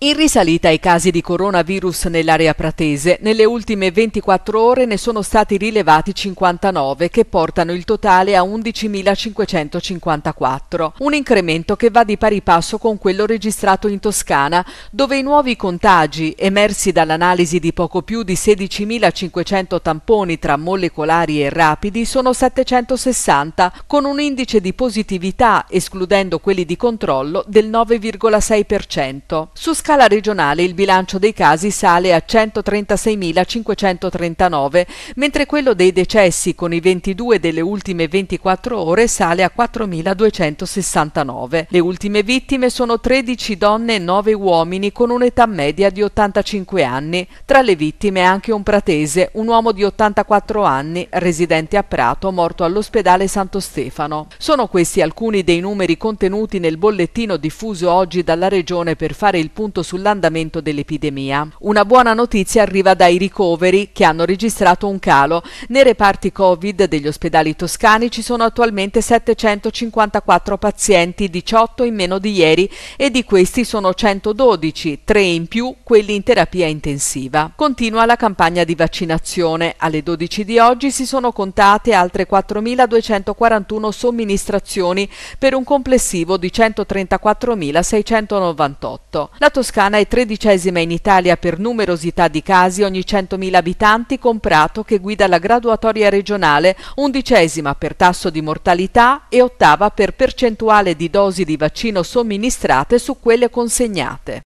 In risalita ai casi di coronavirus nell'area pratese, nelle ultime 24 ore ne sono stati rilevati 59 che portano il totale a 11.554, un incremento che va di pari passo con quello registrato in Toscana, dove i nuovi contagi, emersi dall'analisi di poco più di 16.500 tamponi tra molecolari e rapidi, sono 760, con un indice di positività, escludendo quelli di controllo, del 9,6%. Su scala regionale il bilancio dei casi sale a 136.539, mentre quello dei decessi con i 22 delle ultime 24 ore sale a 4.269. Le ultime vittime sono 13 donne e 9 uomini con un'età media di 85 anni. Tra le vittime anche un pratese, un uomo di 84 anni, residente a Prato, morto all'ospedale Santo Stefano. Sono questi alcuni dei numeri contenuti nel bollettino diffuso oggi dalla Regione per fare il punto appunto sull'andamento dell'epidemia. Una buona notizia arriva dai ricoveri che hanno registrato un calo. Nei reparti Covid degli ospedali toscani ci sono attualmente 754 pazienti, 18 in meno di ieri e di questi sono 112, 3 in più quelli in terapia intensiva. Continua la campagna di vaccinazione. Alle 12 di oggi si sono contate altre 4.241 somministrazioni per un complessivo di 134.698. La Toscana Toscana è tredicesima in Italia per numerosità di casi ogni 100.000 abitanti con Prato che guida la graduatoria regionale, undicesima per tasso di mortalità e ottava per percentuale di dosi di vaccino somministrate su quelle consegnate.